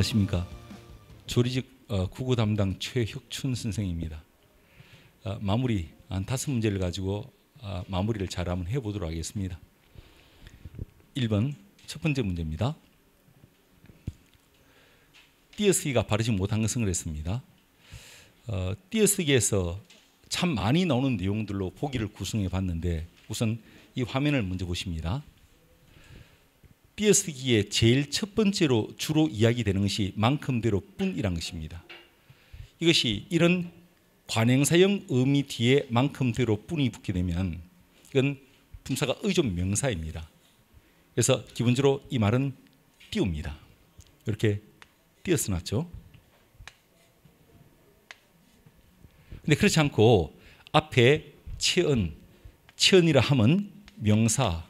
안녕하십니까. 조리직 국어 담당 최혁춘 선생입니다. 어, 마무리 안타스 아, 문제를 가지고 아, 마무리를 잘 한번 해보도록 하겠습니다. 1번 첫 번째 문제입니다. 띄어쓰기가 바르지 못한 것을 했습니다. 어, 띄어쓰기에서 참 많이 나오는 내용들로 보기를 구성해 봤는데 우선 이 화면을 먼저 보십니다. 띄어쓰기에 제일 첫 번째로 주로 이야기되는 것이 만큼대로 뿐이란 것입니다. 이것이 이런 관행사형 의미 뒤에 만큼대로 뿐이 붙게 되면 이건 품사가 의존 명사입니다. 그래서 기본적으로 이 말은 띄웁니다. 이렇게 띄어쓰놨죠. 근데 그렇지 않고 앞에 체언, 체언이라 함은 명사,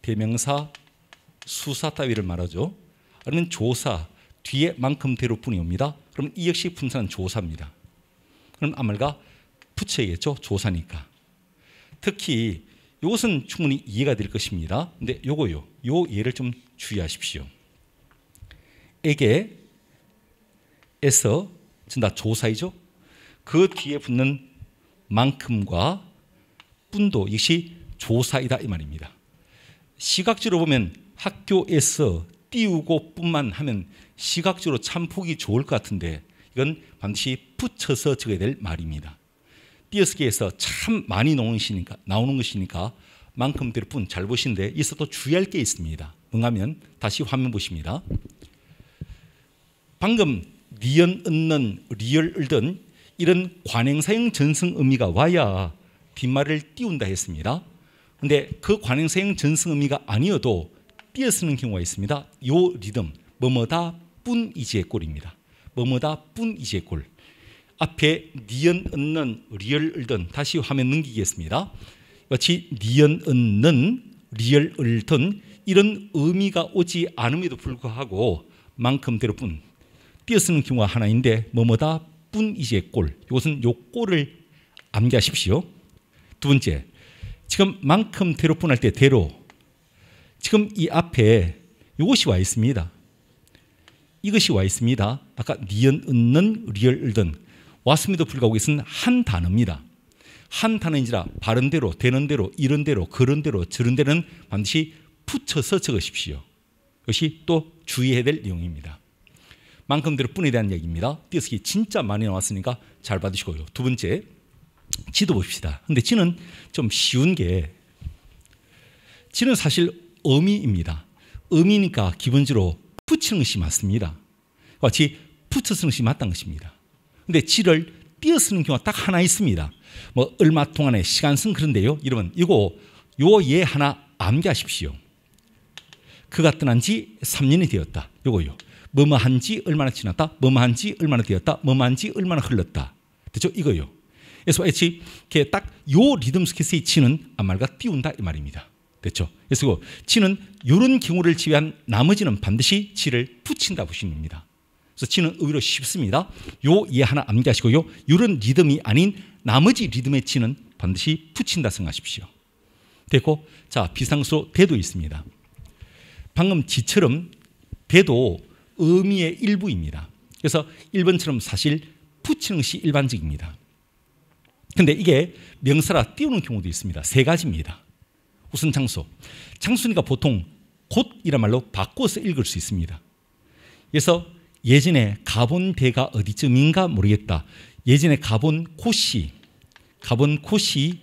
대명사, 수사 따위를 말하죠. 아 조사 뒤에 만큼 대로뿐이옵니다. 그럼 이 역시 분사는 조사입니다. 그럼 아말과 붙여겠죠 조사니까. 특히 이것은 충분히 이해가 될 것입니다. 근데 요거요. 요 예를 좀 주의하십시오. 에게 에서 나 조사이죠. 그 뒤에 붙는 만큼과 뿐도 역시 조사이다 이 말입니다. 시각지로 보면 학교에서 띄우고 뿐만 하면 시각적으로 참 보기 좋을 것 같은데 이건 반드시 붙여서 적어야 될 말입니다. 띄어쓰기에서 참 많이 나오는 것이니까, 나오는 것이니까 만큼대로 뿐잘 보시는데 있어도 주의할 게 있습니다. 응하면 다시 화면 보십니다. 방금 리언 은는, 리얼, 을든 이런 관행사형 전승 의미가 와야 뒷말을 띄운다 했습니다. 근데 그 관행사형 전승 의미가 아니어도 띄어 쓰는 경우가 있습니다. 요 리듬 뭐뭐다 뿐 이지의 꼴입니다. 뭐뭐다 뿐 이지의 꼴. 앞에 니은 은는 리을 을든 다시 화면 넘기겠습니다. 마치 니은 은는 리을 을든 이런 의미가 오지 않음에도 불구하고 만큼대로 뿐 띄어쓰는 경우가 하나인데 뭐뭐다 뿐 이제 꼴 이것은 요 꼴을 암기하십시오 두 번째 지금 만큼대로 뿐할 때 대로 지금 이 앞에 이것이 와 있습니다. 이것이 와 있습니다. 아까 니은, 은는, 리얼, 을든 왔음에도 불구하고 이것은 한 단어입니다. 한 단어인지라 바른 대로, 되는 대로, 이런 대로, 그런 대로, 저런 대는 반드시 붙여서 적으십시오. 이것이 또 주의해야 될 내용입니다. 만큼대로 뿐에 대한 얘기입니다. 띄어쓰기 진짜 많이 나왔으니까 잘 받으시고요. 두 번째, 지도 봅시다. 근데 지는 좀 쉬운 게 지는 사실 의미입니다. 의미니까 기본적으로 붙이는 것이 맞습니다. 같이 붙여 쓰는 것이 맞다는 것입니다. 근데 지를 띄어 쓰는 경우가 딱 하나 있습니다. 뭐 얼마 동안의 시간쓴 그런데요. 이러분 이거 요 예 하나 암기하십시오. 그가 떠난 지 3년이 되었다. 요거요. 뭐뭐 한지 얼마나 지났다. 뭐뭐 한지 얼마나 되었다. 뭐뭐 한지 얼마나 흘렀다. 되죠? 이거요. 그래서 마치 딱요 리듬 스케치의 치는 앞말과 띄운다 이 말입니다. 됐죠. 그래서 치는 이런 경우를 제외한 나머지는 반드시 치를 붙인다 보시면 됩니다. 그래서 치는 의외로 쉽습니다. 요예 하나 암기하시고요. 이런 리듬이 아닌 나머지 리듬의 치는 반드시 붙인다 생각하십시오. 됐고 자 비상수 대도 있습니다. 방금 지처럼 대도 의미의 일부입니다. 그래서 1번처럼 사실 붙이는 것이 일반적입니다. 근데 이게 명사라 띄우는 경우도 있습니다. 세 가지입니다. 무슨 창수? 창수니까 보통 곧이란 말로 바꿔서 읽을 수 있습니다. 그래서 예전에 가본 데가 어디쯤인가 모르겠다. 예전에 가본 곳이 가본 곳이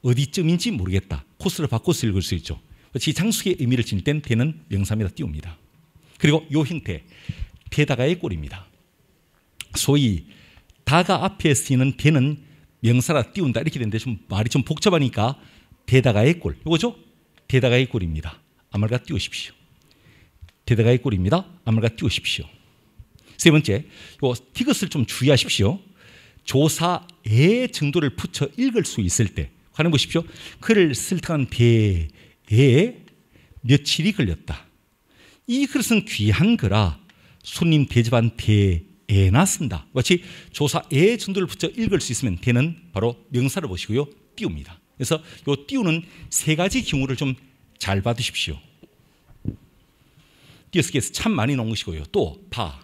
어디쯤인지 모르겠다. 코스를 바꿔서 읽을 수 있죠. 이 장수의 의미를 지닐 땐 대는 명사입니다. 띄웁니다. 그리고 요 형태 대다가의 꼴입니다. 소위 다가 앞에 쓰이는 대는 명사라 띄운다 이렇게 되는데 좀 말이 좀 복잡하니까 대다가의 골. 이거죠? 데다가의 골입니다. 아말가 띄우십시오. 데다가의 골입니다. 아말가 띄우십시오. 세 번째, 요 티긋을 좀 주의하십시오. 조사의 정도를 붙여 읽을 수 있을 때, 관해 보십시오. 글을 슬탕한 에 며칠이 걸렸다. 이 글은 귀한 거라 손님 대접한 배에나 쓴다. 마치 조사의 정도를 붙여 읽을 수 있으면 배는 바로 명사를 보시고요. 띄웁니다. 그래서 요 띄우는 세 가지 경우를 좀 잘받으십시오 띄어쓰기에서 참 많이 넣은 것이고요. 또 바.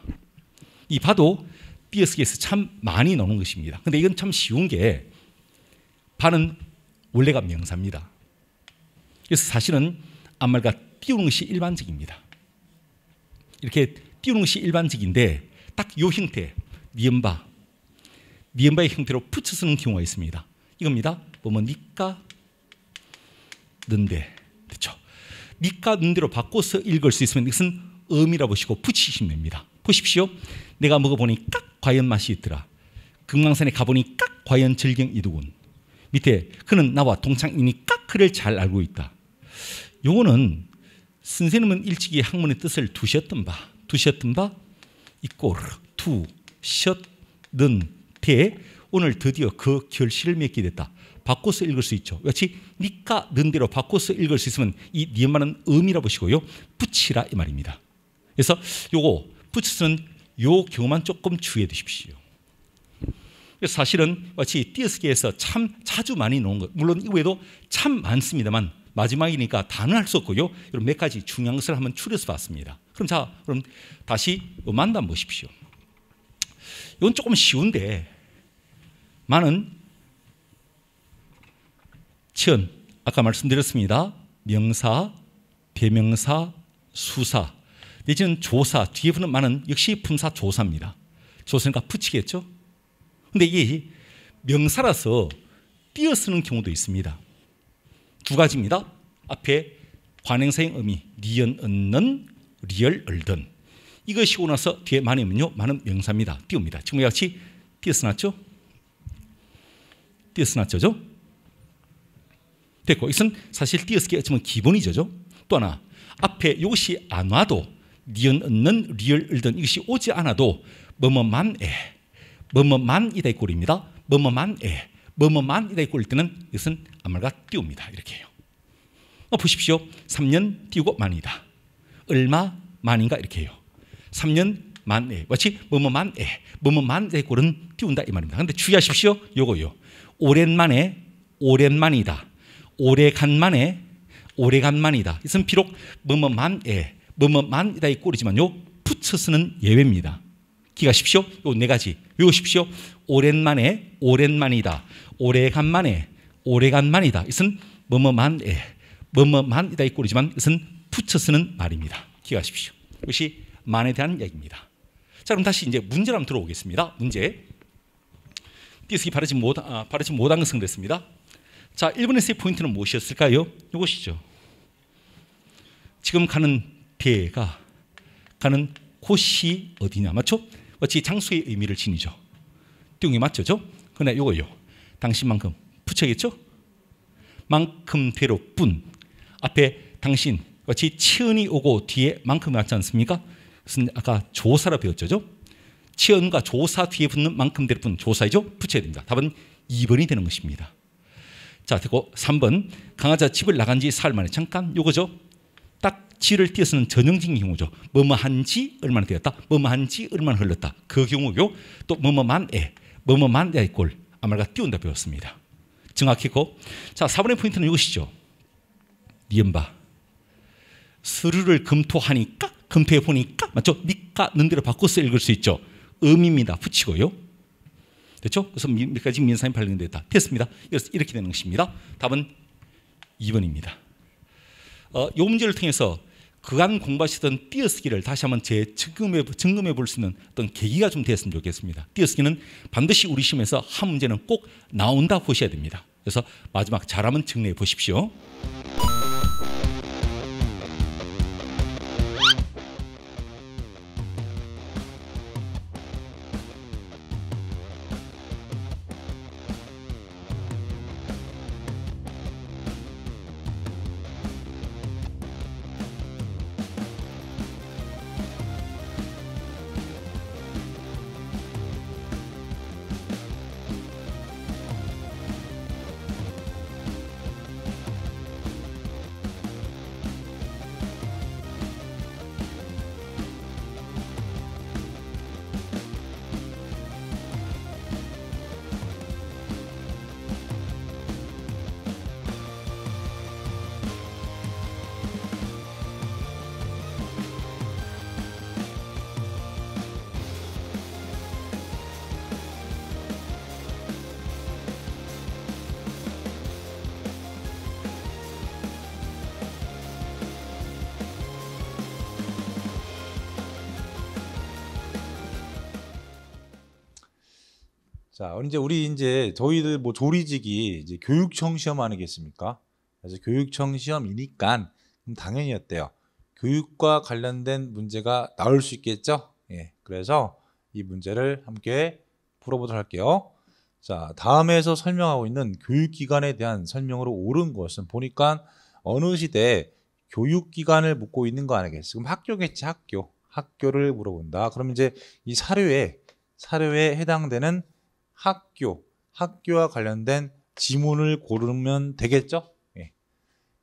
이 바도 띄어쓰기에서 참 많이 넣는 것입니다. 근데 이건 참 쉬운 게 바는 원래가 명사입니다. 그래서 사실은 암말과 띄우는 것이 일반적입니다. 이렇게 띄우는 것이 일반적인데 딱 요 형태, 니은바, 니은바의 형태로 붙여 쓰는 경우가 있습니다. 이겁니다. 보면 니까 는데 그렇죠? 니까 는데로 바꿔서 읽을 수 있으면 이것은 음이라 보시고 붙이시면 됩니다. 보십시오. 내가 먹어보니 깍 과연 맛이 있더라. 금강산에 가보니 깍 과연 절경 이두군. 밑에 그는 나와 동창이니 깍 그를 잘 알고 있다. 요거는 선생님은 일찍이 학문의 뜻을 두셨던 바, 두셨던 바 이꼴 두셨는 대 오늘 드디어 그 결실을 맺게 됐다. 바꿔서 읽을 수 있죠. 역시 니까 는 대로 바꿔서 읽을 수 있으면 이 니은만은 음이라 보시고요. 붙이라 이 말입니다. 그래서 요거 붙이는 요 경우만 조금 주의해 두십시오. 사실은 마치 띄어쓰기에서 참 자주 많이 넣은 것 물론 이외에도 참 많습니다만 마지막이니까 단언 할수 없고요. 이런 몇 가지 중요한 것을 한번 추려서 봤습니다. 그럼 자 그럼 다시 음한 보십시오. 이건 조금 쉬운데 많은 치은 아까 말씀드렸습니다. 명사, 대명사, 수사. 내지는 조사 뒤에 붙는 말은 역시 품사 조사입니다. 조사니까 붙이겠죠. 근데 이 명사라서 띄어 쓰는 경우도 있습니다. 두 가지입니다. 앞에 관행사의 의미 리은 얻는 리얼 얻든 이것이 오고 나서 뒤에 많으면요 많은 명사입니다. 띄웁니다. 지금 같이 띄어 쓰놨죠 띄어 쓰놨죠죠 됐고 이것은 사실 띄어쓰기 어쩌면 기본이죠. 또 하나 앞에 이것이 안 와도 니은 얻는 리을 얻든 이것이 오지 않아도 뭐뭐만에 뭐뭐만이다 이 꼴입니다. 뭐뭐만에 뭐뭐만이다 이 꼴일 때는 이것은 암말과 띄웁니다. 이렇게 해요. 어, 보십시오. 3년 띄우고 만이다. 얼마 만인가 이렇게 해요. 3년 만에 마치 뭐뭐만에 뭐뭐만의 꼴은 띄운다 이 말입니다. 그런데 주의하십시오. 요거요. 오랜만에 오랜만이다. 오래간만에 오래간만이다. 이것은 비록 뭐뭐만에 뭐뭐만이다의 예, 꼴이지만 요붙여쓰는 예외입니다. 기가십시오. 요 네 가지 외우십시오. 오랜만에 오랜만이다. 오래간만에 오래간만이다. 이것은 뭐뭐만에 뭐뭐만이다의 예, 꼴이지만 이것은 붙여쓰는 말입니다. 기가십시오. 이것이 만에 대한 이야기입니다. 자 그럼 다시 이제 문제로 들어오겠습니다. 문제. 띄쓰기 바르지 못 아, 바르지 못한 것은 그랬습니다. 자, 1번에서의 포인트는 무엇이었을까요? 이것이죠. 지금 가는 배가 가는 곳이 어디냐, 맞죠? 어찌 장소의 의미를 지니죠. 뚱이 맞죠, 죠? 그러나 이거요. 당신만큼 붙여겠죠? 만큼 되로 뿐 앞에 당신 어찌 치은이 오고 뒤에 만큼이 왔지 않습니까? 그것 아까 조사라 배웠죠, 죠? 치은과 조사 뒤에 붙는 만큼 되로 뿐 조사이죠? 붙여야 됩니다. 답은 2번이 되는 것입니다. 자, 되고 3번 강아지가 집을 나간 지 사흘 만에 잠깐 요거죠. 딱 지를 띄어쓰는 전형적인 경우죠. 뭐뭐한 지 얼마나 되었다. 뭐뭐한 지 얼마나 흘렀다. 그 경우요. 또 뭐뭐만 애. 뭐뭐만 애 꼴. 아말과 띄운다 배웠습니다. 정확히고. 자, 4번의 포인트는 이것이죠. 니은바. 스르를 금토하니까 금토해 보니까 맞죠? 니까 는대로 바꿔서 읽을 수 있죠. 음입니다. 붙이고요. 됐죠? 그래서 몇 가지 민사에 발견됐다. 됐습니다. 이래서 이렇게 되는 것입니다. 답은 2번입니다. 어, 이 문제를 통해서 그간 공부하시던 띄어쓰기를 다시 한번 재점금해증금해볼 수 있는 어떤 계기가 좀 됐으면 좋겠습니다. 띄어쓰기는 반드시 우리 시험에서 한 문제는 꼭 나온다 보셔야 됩니다. 그래서 마지막 잘하면 정리해 보십시오. 자, 이제 우리 이제 저희들 뭐 조리직이 이제 교육청 시험 아니겠습니까? 그래서 교육청 시험이니까 당연히 어때요? 교육과 관련된 문제가 나올 수 있겠죠? 예. 그래서 이 문제를 함께 풀어보도록 할게요. 자, 다음에서 설명하고 있는 교육기관에 대한 설명으로 옳은 것은 보니까 어느 시대에 교육기관을 묻고 있는 거 아니겠어? 그럼 학교겠지, 학교. 학교를 물어본다. 그럼 이제 이 사료에, 사료에 해당되는 학교, 학교와 관련된 지문을 고르면 되겠죠? 예.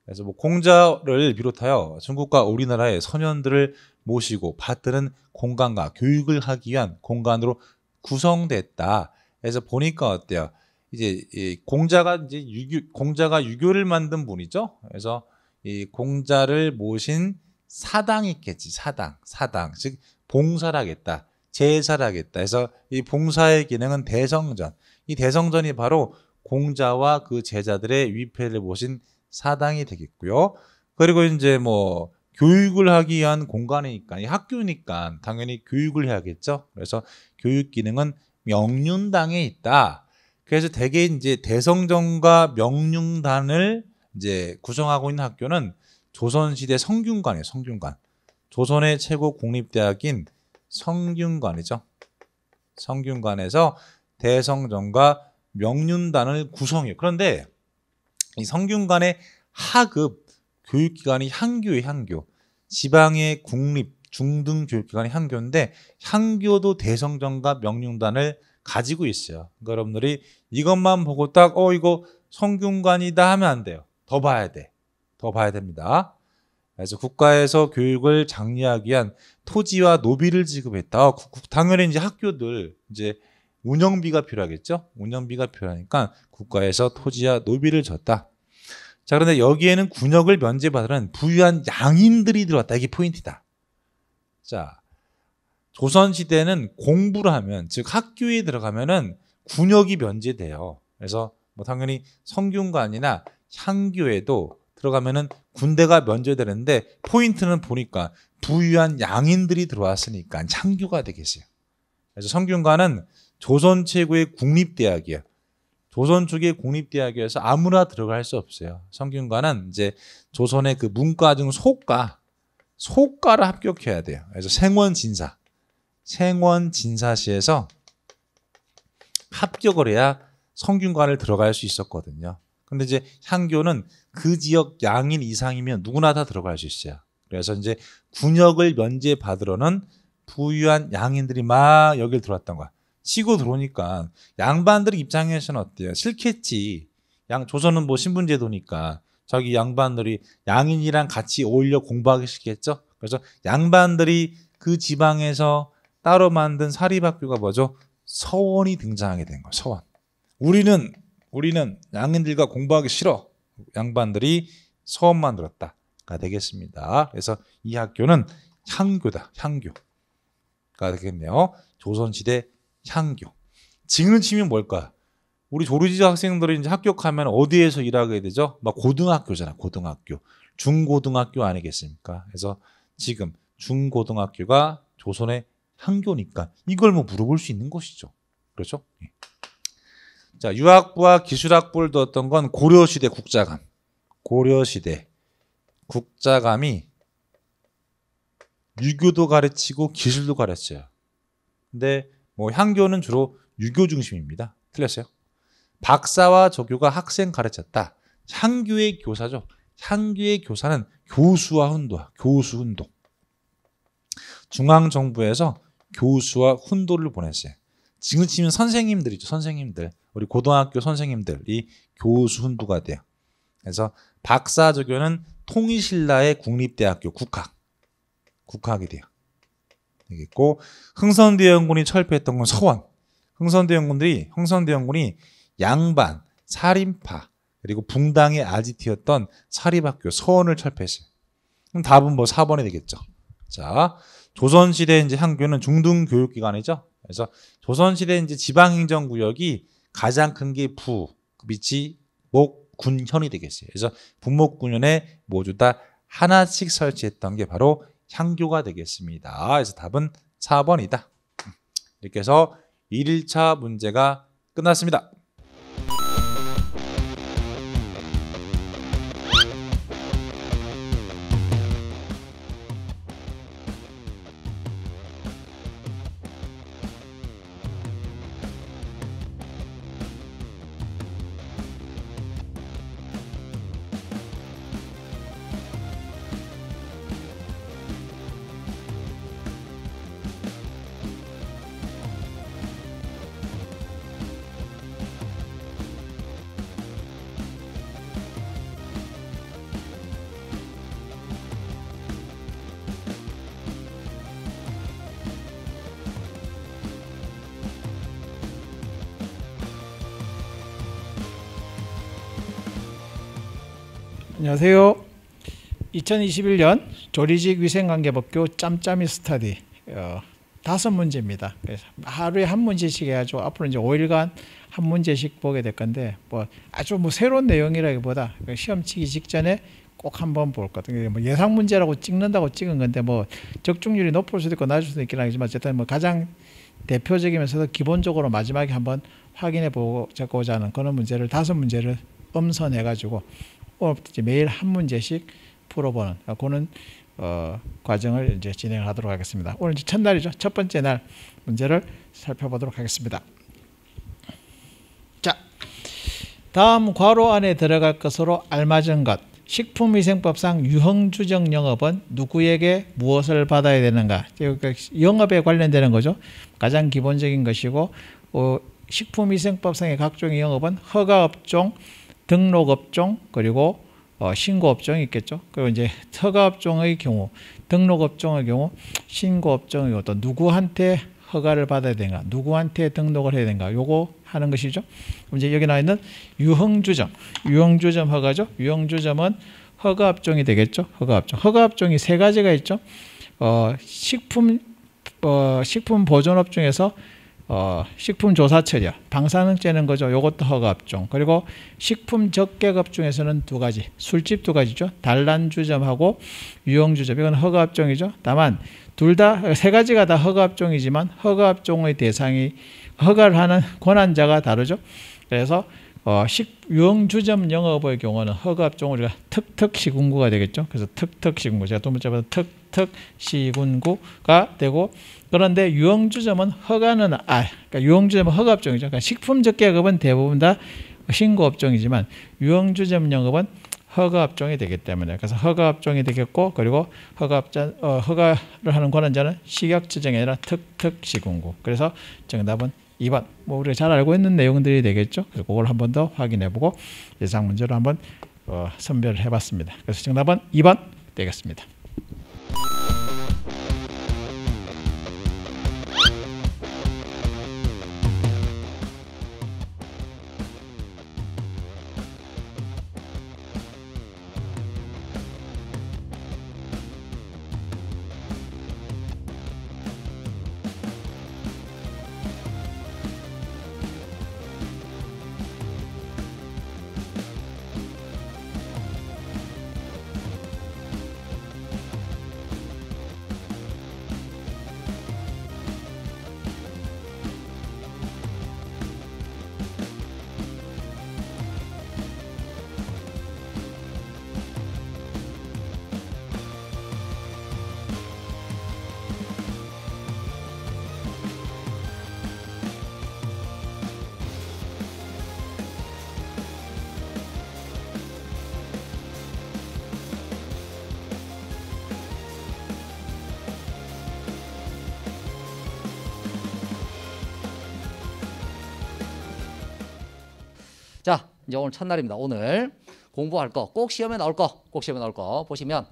그래서 뭐 공자를 비롯하여 중국과 우리나라의 선현들을 모시고 받드는 공간과 교육을 하기 위한 공간으로 구성됐다. 그래서 보니까 어때요? 이제 이 공자가 이제 유교 공자가 유교를 만든 분이죠. 그래서 이 공자를 모신 사당이 있겠지 사당 사당 즉 봉사라겠다. 제사를 하겠다. 그래서 이 봉사의 기능은 대성전. 이 대성전이 바로 공자와 그 제자들의 위패를 모신 사당이 되겠고요. 그리고 이제 뭐 교육을 하기 위한 공간이니까 이 학교니까 당연히 교육을 해야겠죠. 그래서 교육 기능은 명륜당에 있다. 그래서 대개 이제 대성전과 명륜단을 이제 구성하고 있는 학교는 조선시대 성균관이에요. 성균관. 조선의 최고 공립대학인 성균관이죠. 성균관에서 대성전과 명륜단을 구성해요. 그런데 이 성균관의 하급 교육기관이 향교의 향교. 지방의 국립 중등 교육기관이 향교인데 향교도 대성전과 명륜단을 가지고 있어요. 그러니까 여러분들이 이것만 보고 딱 어 이거 성균관이다 하면 안 돼요. 더 봐야 돼. 더 봐야 됩니다. 그래서 국가에서 교육을 장려하기 위한 토지와 노비를 지급했다. 어, 당연히 이제 학교들 이제 운영비가 필요하겠죠. 운영비가 필요하니까 국가에서 토지와 노비를 줬다. 자 그런데 여기에는 군역을 면제받으는 라 부유한 양인들이 들어왔다. 이게 포인트다. 자 조선시대는 공부를 하면 즉 학교에 들어가면은 군역이 면제돼요. 그래서 뭐 당연히 성균관이나 향교에도 들어가면은 군대가 면제되는데 포인트는 보니까 부유한 양인들이 들어왔으니까 창규가 되겠어요. 그래서 성균관은 조선 최고의 국립대학이에요. 조선 쪽의 국립대학이어서 아무나 들어갈 수 없어요. 성균관은 이제 조선의 그 문과 중 소과, 소과를 합격해야 돼요. 그래서 생원진사, 생원진사시에서 합격을 해야 성균관을 들어갈 수 있었거든요. 근데 이제 향교는 그 지역 양인 이상이면 누구나 다 들어갈 수 있어요. 그래서 이제 군역을 면제받으러는 부유한 양인들이 막 여길 들어왔던 거야. 치고 들어오니까 양반들 입장에서는 어때요? 싫겠지. 양 조선은 뭐 신분제도니까 저기 양반들이 양인이랑 같이 어울려 공부하기 싫겠죠. 그래서 양반들이 그 지방에서 따로 만든 사립학교가 뭐죠? 서원이 등장하게 된 거예요. 서원. 우리는 우리는 양인들과 공부하기 싫어. 양반들이 소원 만들었다가 되겠습니다. 그래서 이 학교는 향교다. 향교가 되겠네요. 조선시대 향교. 지금 치면 뭘까? 우리 조르지아 학생들이 이제 합격하면 어디에서 일하게 되죠? 막 고등학교잖아. 고등학교. 중고등학교 아니겠습니까? 그래서 지금 중고등학교가 조선의 향교니까 이걸 뭐 물어볼 수 있는 것이죠. 그렇죠? 예. 자, 유학부와 기술학부를 두었던 건 고려시대 국자감. 고려시대 국자감이 유교도 가르치고 기술도 가르쳐요. 근데 뭐 향교는 주로 유교 중심입니다. 틀렸어요. 박사와 조교가 학생 가르쳤다. 향교의 교사죠. 향교의 교사는 교수와 훈도야. 교수 훈도. 중앙 정부에서 교수와 훈도를 보냈어요. 지금 치면 선생님들이죠. 선생님들. 우리 고등학교 선생님들이 교수 훈부가 돼요. 그래서 박사조교는 통일신라의 국립대학교 국학 국학이 돼요. 되겠고 흥선대원군이 철폐했던 건 서원. 흥선대원군들이 흥선대원군이 양반, 사림파 그리고 붕당의 아지트였던 사립학교 서원을 철폐했어요. 그럼 답은 뭐 4번이 되겠죠. 자, 조선시대 이제 한교는 중등교육기관이죠. 그래서 조선시대 이제 지방행정구역이 가장 큰 게 부, 그 밑이 목, 군현이 되겠어요. 그래서 분목군현에 모두 다 하나씩 설치했던 게 바로 향교가 되겠습니다. 그래서 답은 4번이다. 음. 이렇게 해서 1차 문제가 끝났습니다. 안녕하세요. 2021년 조리직 위생관계법규 짬짬이 스터디 어, 다섯 문제입니다. 그래서 하루에 한 문제씩 해가지고 앞으로 이제 5일간 한 문제씩 보게 될 건데 뭐 아주 뭐 새로운 내용이라기보다 그 시험 치기 직전에 꼭 한번 볼 것 같은 게뭐 예상 문제라고 찍는다고 찍은 건데 뭐 적중률이 높을 수도 있고 낮을 수도 있긴 하지만 어쨌든 뭐 가장 대표적이면서도 기본적으로 마지막에 한번 확인해 보고자 하는 그런 문제를 다섯 문제를 엄선해 가지고 이 매일 한 문제씩 풀어보는 그는 어, 과정을 이제 진행 하도록 하겠습니다. 오늘 이제 첫날이죠. 첫 번째 날 문제를 살펴보도록 하겠습니다. 자, 다음 괄호 안에 들어갈 것으로 알맞은 것. 식품위생법상 유형주정 영업은 누구에게 무엇을 받아야 되는가? 영업에 관련되는 거죠. 가장 기본적인 것이고 어, 식품위생법상의 각종 영업은 허가업종, 등록업종 그리고 어, 신고업종이 있겠죠. 그리고 이제 허가업종의 경우 등록업종의 경우 신고업종의 어떤 누구한테 허가를 받아야 되는가 누구한테 등록을 해야 되는가 요거 하는 것이죠. 그럼 이제 여기 나 있는 유흥주점 유흥주점 허가죠. 유흥주점은 허가업종이 되겠죠. 허가업종 허가업종이 세 가지가 있죠. 어, 식품 어, 식품 보존업 중에서 어, 식품조사처리야. 방사능 째는 거죠. 요것도 허가업종. 그리고 식품 적객업 중에서는 두 가지. 술집 두 가지죠. 단란주점하고 유형주점. 이건 허가업종이죠. 다만 둘 다 세 가지가 다 허가업종이지만 허가업종의 대상이 허가를 하는 권한자가 다르죠. 그래서 어, 식용주점 영업의 경우는 허가업종을 우리가 특특시군구가 되겠죠. 그래서 특특시군구 제가 두 번째 봤던 특특시군구가 되고 그런데 유흥주점은 허가는 아 그러니까 유흥주점은 허가업종이죠. 그러니까 식품적계급은 대부분 다 신고업종이지만 유흥주점 영업은 허가업종이 되기 때문에 그래서 허가업종이 되겠고 그리고 허가업자, 어, 허가를 하는 권한자는 식약처장이 아니라 특특시군구 그래서 정답은 2번 뭐 우리가 잘 알고 있는 내용들이 되겠죠. 그래서 그걸 한 번 더 확인해보고 예상 문제로 한번 어, 선별을 해봤습니다. 그래서 정답은 2번 되겠습니다. 이제 오늘 첫날입니다. 오늘 공부할 거, 꼭 시험에 나올 거, 꼭 시험에 나올 거 보시면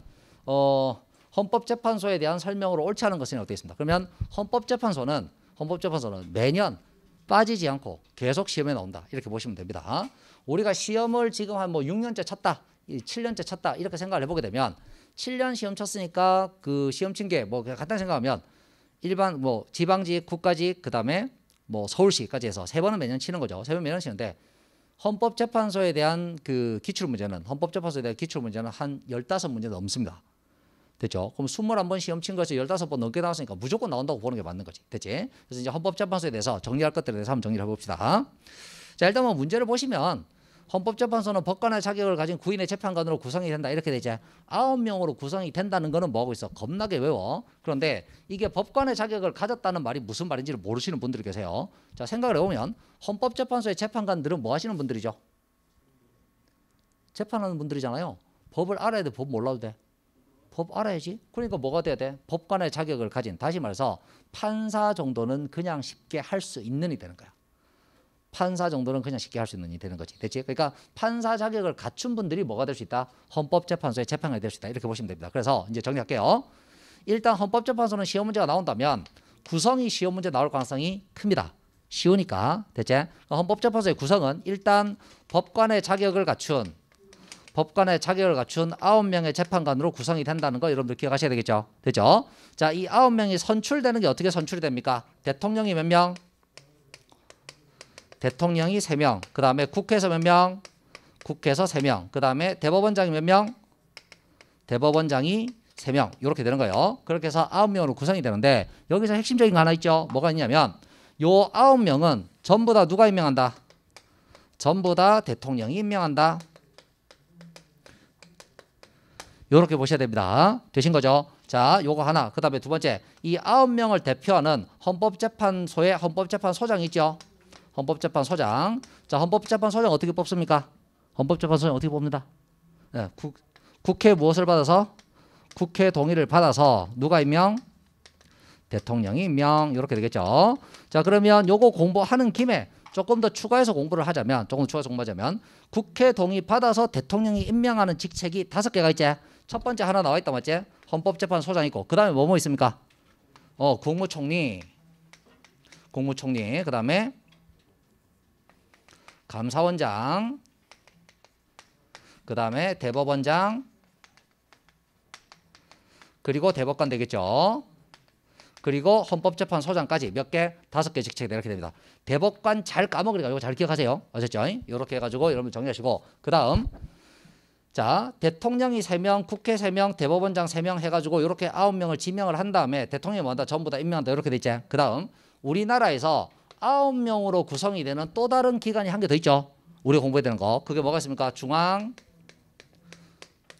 어, 헌법재판소에 대한 설명으로 옳지 않은 것은 어떻게 있습니다. 그러면 헌법재판소는 헌법재판소는 매년 빠지지 않고 계속 시험에 나온다. 이렇게 보시면 됩니다. 우리가 시험을 지금 한 뭐 6년째 쳤다. 7년째 쳤다. 이렇게 생각을 해보게 되면 7년 시험 쳤으니까 그 시험 친 게 뭐 간단히 생각하면 일반 뭐 지방직, 국가직, 그다음에 뭐 서울시까지 해서 세 번은 매년 치는 거죠. 세 번 매년 치는데 헌법재판소에 대한 그 기출문제는 헌법재판소에 대한 기출문제는 한1 5 문제 넘습니다. 됐죠? 그럼 스물번 시험 친 것이 열다섯 번 넘게 나왔으니까 무조건 나온다고 보는 게 맞는 거지. 됐지? 그래서 이제 헌법재판소에 대해서 정리할 것들에 대해서 한번 정리를 해봅시다. 자, 일단 뭐 문제를 보시면 헌법재판소는 법관의 자격을 가진 구인의 재판관으로 구성이 된다 이렇게 되죠 아홉 명으로 구성이 된다는 거는 뭐하고 있어 겁나게 외워 그런데 이게 법관의 자격을 가졌다는 말이 무슨 말인지를 모르시는 분들이 계세요 자 생각을 해보면 헌법재판소의 재판관들은 뭐 하시는 분들이죠 재판하는 분들이잖아요 법을 알아야 돼법 몰라도 돼법 알아야지. 그러니까 뭐가 돼야 돼? 법관의 자격을 가진 다시 말해서 판사 정도는 그냥 쉽게 할 수 있는이 되는 거야. 판사 정도는 그냥 쉽게 할 수 있는 일이 되는 거지. 대지 그러니까 판사 자격을 갖춘 분들이 뭐가 될 수 있다? 헌법재판소의 재판관이 될 수 있다. 이렇게 보시면 됩니다. 그래서 이제 정리할게요. 일단 헌법재판소는 시험 문제가 나온다면 구성이 시험 문제 나올 가능성이 큽니다. 쉬우니까 대체 그러니까 헌법재판소의 구성은 일단 법관의 자격을 갖춘 법관의 자격을 갖춘 아홉 명의 재판관으로 구성이 된다는 거 여러분들 기억하셔야 되겠죠. 되죠? 자, 이 아홉 명이 선출되는 게 어떻게 선출이 됩니까? 대통령이 몇 명? 대통령이 3명, 그 다음에 국회에서 몇 명? 국회에서 3명, 그 다음에 대법원장이 몇 명? 대법원장이 3명 이렇게 되는 거예요. 그렇게 해서 9명으로 구성이 되는데 여기서 핵심적인 거 하나 있죠. 뭐가 있냐면 요 9명은 전부 다 누가 임명한다? 전부 다 대통령이 임명한다. 이렇게 보셔야 됩니다. 되신 거죠? 자, 요거 하나. 그 다음에 두 번째. 이 아홉 명을 대표하는 헌법재판소의 헌법재판소장이 있죠. 헌법재판소장. 자, 헌법재판소장 어떻게 뽑습니까? 헌법재판소장 어떻게 뽑는다? 네, 예, 국, 국회 무엇을 받아서? 국회 동의를 받아서 누가 임명? 대통령이 임명 이렇게 되겠죠. 자 그러면 요거 공부하는 김에 조금 더 추가해서 공부를 하자면 조금 더 추가해서 공부하자면 국회 동의 받아서 대통령이 임명하는 직책이 다섯 개가 있지. 첫 번째 하나 나와 있다 맞지? 헌법재판소장 있고 그 다음에 뭐뭐 뭐 있습니까? 어 국무총리, 국무총리 그 다음에 감사원장 그 다음에 대법원장 그리고 대법관 되겠죠. 그리고 헌법재판소장까지 몇 개, 다섯 개 직책이 이렇게 됩니다. 대법관 잘 까먹으니까 잘 기억하세요. 어셨죠 이렇게 해가지고 여러분 정리하시고 그 다음 자 대통령이 세명 국회 세명 대법원장 세 명 해가지고 이렇게 아홉 명을 지명을 한 다음에 대통령이 뭐한다 전부 다 임명한다 이렇게 돼있죠그 다음 우리나라에서 아홉 명으로 구성이 되는 또 다른 기관이 한 개 더 있죠. 우리 공부해야 되는 거. 그게 뭐가 있습니까? 중앙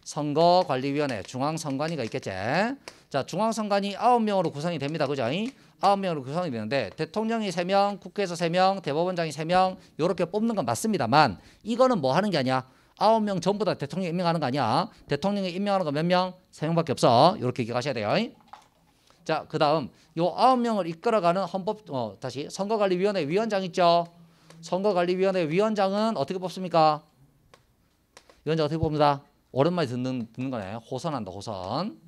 선거관리위원회 중앙선관위가 있겠지. 자, 중앙선관위 아홉 명으로 구성이 됩니다. 그죠? 아홉 명으로 구성이 되는데 대통령이 세명 국회에서 세명 대법원장이 세 명 이렇게 뽑는 건 맞습니다만 이거는 뭐 하는 게 아니야. 아홉 명 전부 다대통령 임명하는 거 아니야. 대통령이 임명하는 거 몇 명? 세명밖에 없어. 이렇게 기억하셔야 돼요. 자, 그다음 요 아홉 명을 이끌어가는 헌법 어 다시 선거관리위원회 위원장 있죠. 선거관리위원회 위원장은 어떻게 뽑습니까? 위원장 어떻게 뽑는다? 오랜만에 듣는 듣는 거네. 호선한다. 호선.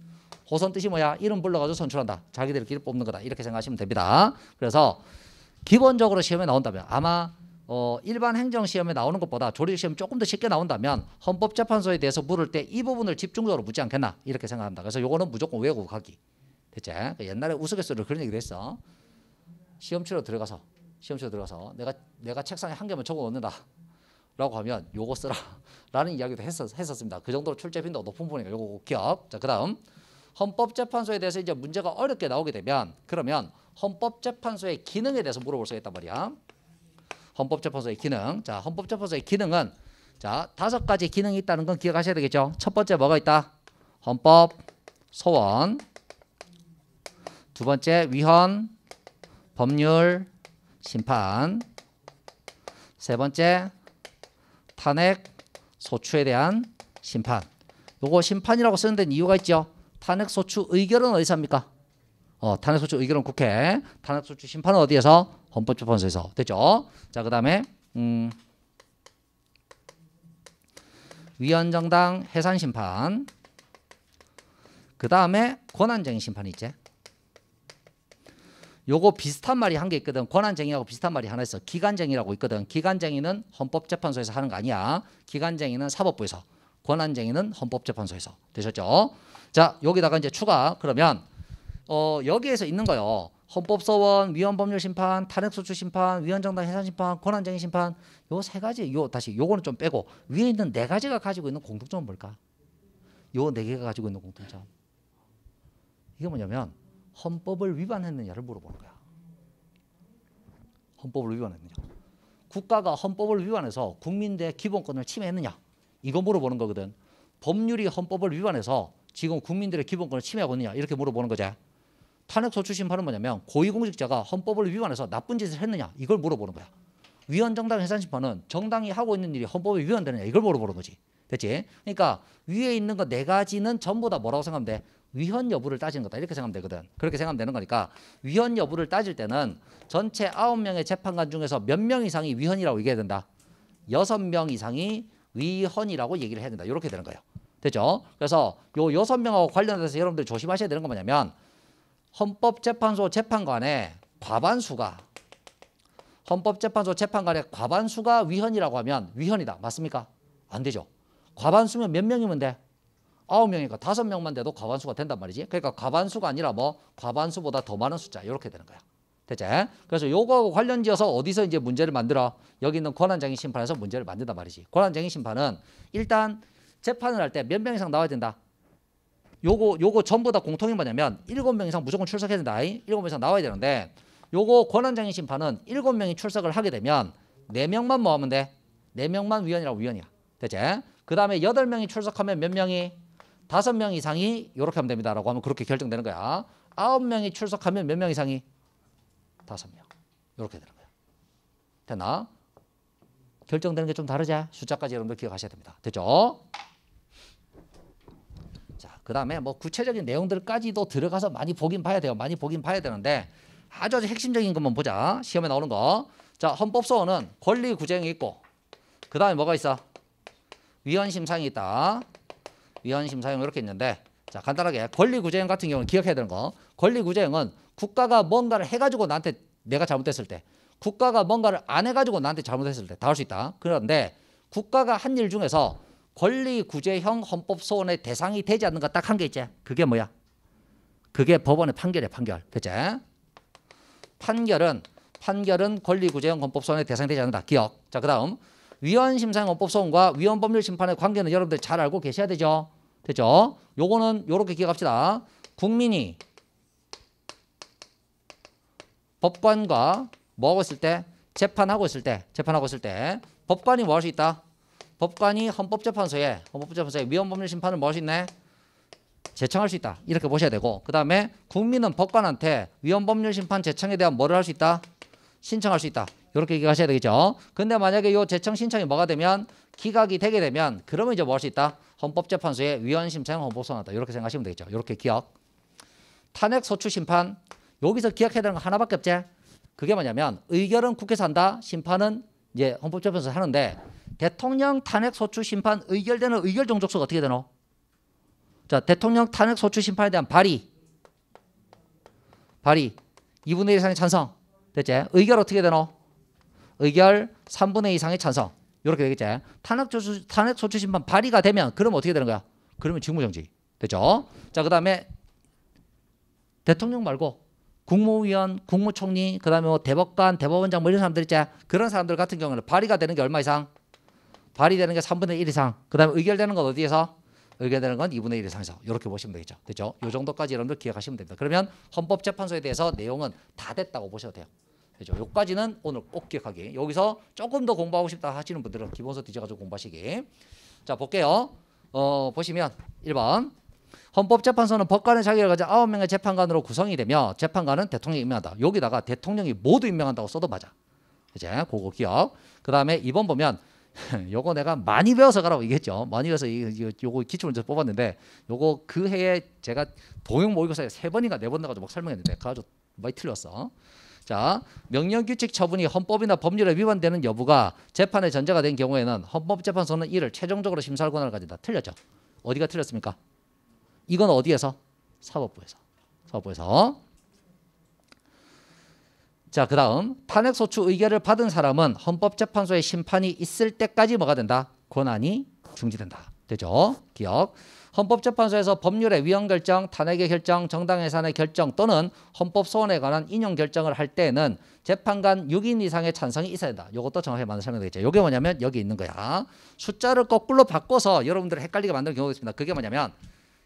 호선 뜻이 뭐야? 이름 불러가지고 선출한다. 자기들끼리 뽑는 거다. 이렇게 생각하시면 됩니다. 그래서 기본적으로 시험에 나온다면 아마 어, 일반 행정시험에 나오는 것보다 조리시험 조금 더 쉽게 나온다면 헌법재판소에 대해서 물을 때 이 부분을 집중적으로 묻지 않겠나 이렇게 생각합니다. 그래서 요거는 무조건 외우고 가기. 됐지? 그러니까 옛날에 우스갯소리로 그런 얘기도 했어. 시험치로 들어가서 시험치로 들어가서 내가 내가 책상에 한 개만 적어 놓는다. 라고 하면 요거 쓰라 라는 이야기도 했었, 했었습니다. 그 정도로 출제 빈도가 높은 분이니까 요거 기억. 자, 그다음 헌법재판소에 대해서 이제 문제가 어렵게 나오게 되면 그러면 헌법재판소의 기능에 대해서 물어볼 수가 있단 말이야. 헌법재판소의 기능. 자, 헌법재판소의 기능은 자, 다섯 가지 기능이 있다는 건 기억하셔야 되겠죠. 첫 번째 뭐가 있다? 헌법, 소원, 두 번째 위헌 법률 심판 세 번째 탄핵 소추에 대한 심판 요거 심판이라고 쓰는 데는 이유가 있죠 탄핵 소추 의결은 어디서 합니까 어, 탄핵 소추 의결은 국회 탄핵 소추 심판은 어디에서 헌법재판소에서 됐죠 자 그 다음에 음, 위헌정당 해산 심판 그 다음에 권한쟁의 심판이 있지 요거 비슷한 말이 한게 있거든. 권한쟁이하고 비슷한 말이 하나 있어. 기간쟁이라고 있거든. 기간쟁이는 헌법재판소에서 하는 거 아니야. 기간쟁이는 사법부에서. 권한쟁이는 헌법재판소에서. 되셨죠? 자, 여기다가 이제 추가 그러면 어, 여기에서 있는 거요. 헌법소원, 위헌법률 심판, 탄핵소추 심판, 위헌정당 해산 심판, 권한쟁의 심판 요 세 가지 요 다시 요거는 좀 빼고 위에 있는 네 가지가 가지고 있는 공통점은 뭘까? 요 네 개가 가지고 있는 공통점. 이게 뭐냐면 헌법을 위반했느냐를 물어보는 거야. 헌법을 위반했느냐. 국가가 헌법을 위반해서 국민들 기본권을 침해했느냐. 이거 물어보는 거거든. 법률이 헌법을 위반해서 지금 국민들의 기본권을 침해하고 있느냐. 이렇게 물어보는 거지. 탄핵소추심판은 뭐냐면 고위공직자가 헌법을 위반해서 나쁜 짓을 했느냐. 이걸 물어보는 거야. 위헌정당 해산심판은 정당이 하고 있는 일이 헌법에 위헌되느냐. 이걸 물어보는 거지. 됐지? 그러니까 위에 있는 거 네 가지는 전부 다 뭐라고 생각하면 돼? 위헌 여부를 따지는 거다 이렇게 생각하면 되거든 그렇게 생각하면 되는 거니까 위헌 여부를 따질 때는 전체 아홉 명의 재판관 중에서 몇 명 이상이 위헌이라고 얘기해야 된다 여섯 명 이상이 위헌이라고 얘기를 해야 된다 이렇게 되는 거예요 됐죠 그래서 요 여섯 명하고 관련해서 여러분들 조심하셔야 되는 거 뭐냐면 헌법재판소 재판관의 과반수가 헌법재판소 재판관의 과반수가 위헌이라고 하면 위헌이다 맞습니까 안 되죠 과반수면 몇 명이면 돼 아홉 명이니까 다섯 명만 돼도 과반수가 된단 말이지. 그러니까 과반수가 아니라 뭐 과반수보다 더 많은 숫자 이렇게 되는 거야. 대체. 그래서 요거 하고 관련 지어서 어디서 이제 문제를 만들어? 여기 있는 권한장의 심판에서 문제를 만든단 말이지. 권한장의 심판은 일단 재판을 할 때 몇 명 이상 나와야 된다. 요거 요거 전부 다 공통이 뭐냐면 일곱 명 이상 무조건 출석해야 된다. 일곱 명 이상 나와야 되는데 요거 권한장의 심판은 일곱 명이 출석을 하게 되면 네명만모 뭐 하면 돼? 네명만 위원이라고 위원이야. 대체. 그다음에 여덟 명이 출석하면 몇 명이? 다섯 명 이상이 이렇게 하면 됩니다라고 하면 그렇게 결정되는 거야. 아홉 명이 출석하면 몇 명 이상이? 다섯 명. 이렇게 되는 거야. 됐나? 결정되는 게 좀 다르자. 숫자까지 여러분들 기억하셔야 됩니다. 됐죠? 자, 그 다음에 뭐 구체적인 내용들까지도 들어가서 많이 보긴 봐야 돼요. 많이 보긴 봐야 되는데 아주 아주 핵심적인 것만 보자. 시험에 나오는 거. 자, 헌법소원은 권리 구쟁이 있고 그 다음에 뭐가 있어? 위헌 심상이 있다. 위헌심 사형 이렇게 있는데 자 간단하게 권리구제형 같은 경우는 기억해야 되는 거 권리구제형은 국가가 뭔가를 해가지고 나한테 내가 잘못했을때 국가가 뭔가를 안 해가지고 나한테 잘못했을 때 다 할 수 있다 그런데 국가가 한 일 중에서 권리구제형 헌법소원의 대상이 되지 않는 가딱 한 게 있지 그게 뭐야 그게 법원의 판결이야 판결 그치 판결은 판결은 권리구제형 헌법소원의 대상이 되지 않는다 기억 자그 다음 위헌심사행헌법소원과 위헌법률심판의 관계는 여러분들 잘 알고 계셔야 되죠. 되죠? 요거는 요렇게 기억합시다. 국민이 법관과 뭐하고 있을 때? 재판하고 있을 때, 재판하고 있을 때 법관이 뭐할수 있다? 법관이 헌법재판소에, 헌법재판소에 위헌법률 심판을 뭐할수 있네? 제청할 수 있다. 이렇게 보셔야 되고 그 다음에 국민은 법관한테 위헌법률 심판 제청에 대한 뭐를 할 수 있다? 신청할 수 있다. 이렇게 얘기하셔야 되겠죠. 근데 만약에 요 재청 신청이 뭐가 되면 기각이 되게 되면 그러면 이제 뭐 할 수 있다? 헌법재판소의 위헌심사는 헌법소원하다. 이렇게 생각하시면 되겠죠. 이렇게 기억. 탄핵 소추 심판 여기서 기억해야 되는 거 하나밖에 없지. 그게 뭐냐면 의결은 국회에서 한다. 심판은 이제 헌법재판소에서 하는데 대통령 탄핵 소추 심판 의결되는 의결 종족수가 어떻게 되노? 자, 대통령 탄핵 소추 심판에 대한 발의 발의 2분의 1 이상의 찬성 됐지? 의결 어떻게 되노? 의결 3분의 이상의 찬성 이렇게 되겠지. 탄핵소추, 탄핵소추심판 발의가 되면 그럼 어떻게 되는 거야? 그러면 직무정지 되죠. 자 그다음에 대통령 말고 국무위원, 국무총리, 그다음에 뭐 대법관, 대법원장 뭐 이런 사람들 있지. 그런 사람들 같은 경우는 발의가 되는 게 얼마 이상? 발의되는 게 3분의 1 이상. 그다음에 의결되는 건 어디에서? 의결되는 건 2분의 1 이상에서 이렇게 보시면 되겠죠. 됐죠? 이 정도까지 여러분들 기억하시면 됩니다. 그러면 헌법재판소에 대해서 내용은 다 됐다고 보셔도 돼요. 그죠? 요까지는 오늘 꼭 기억하기. 여기서 조금 더 공부하고 싶다 하시는 분들은 기본서 뒤져가지고 공부하시기. 자, 볼게요. 어, 보시면 1번. 헌법재판소는 법관의 자격을 가진 9명의 재판관으로 구성이 되며 재판관은 대통령이 임명한다. 여기다가 대통령이 모두 임명한다고 써도 맞아. 이제 그거 기억. 그 다음에 2번 보면 요거 내가 많이 배워서 가라고 얘기했죠. 많이 배워서 이, 요거 기출문제 뽑았는데 요거 그 해에 제가 동영 모의고사에 3 번인가 4번 나가지고 막 설명했는데 그래가지고 많이 틀렸어. 자, 명령 규칙 처분이 헌법이나 법률에 위반되는 여부가 재판의 전제가 된 경우에는 헌법재판소는 이를 최종적으로 심사할 권한을 가진다. 틀렸죠? 어디가 틀렸습니까? 이건 어디에서? 사법부에서. 사법부에서. 자, 그 다음 탄핵소추 의결을 받은 사람은 헌법재판소의 심판이 있을 때까지 뭐가 된다? 권한이 중지된다. 되죠? 기억. 헌법재판소에서 법률의 위헌 결정, 탄핵의 결정, 정당 해산의 결정 또는 헌법 소원에 관한 인용 결정을 할 때에는 재판관 6인 이상의 찬성이 있어야 된다. 이것도 정확히 만든 설명되겠죠. 이게 뭐냐면 여기 있는 거야. 숫자를 거꾸로 바꿔서 여러분들을 헷갈리게 만드는 경우가 있습니다. 그게 뭐냐면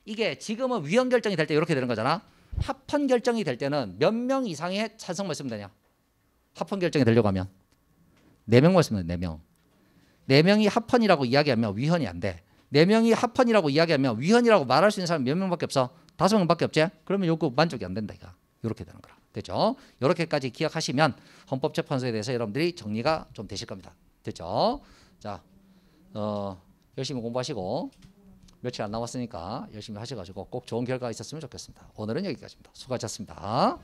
이게 지금은 위헌 결정이 될 때 이렇게 되는 거잖아. 합헌 결정이 될 때는 몇 명 이상의 찬성만 있으면 되냐? 합헌 결정이 되려고 하면 4명만 있으면 4명. 4명이 합헌이라고 이야기하면 위헌이 안 돼. 네 명이 합헌이라고 이야기하면 위헌이라고 말할 수 있는 사람 몇 명밖에 없어? 다섯 명밖에 없지? 그러면 요거 만족이 안 된다 이거. 이렇게 되는 거라. 되죠? 이렇게까지 기억하시면 헌법재판소에 대해서 여러분들이 정리가 좀 되실 겁니다. 됐죠? 자, 어, 열심히 공부하시고 며칠 안 남았으니까 열심히 하셔가지고 꼭 좋은 결과가 있었으면 좋겠습니다. 오늘은 여기까지입니다. 수고하셨습니다.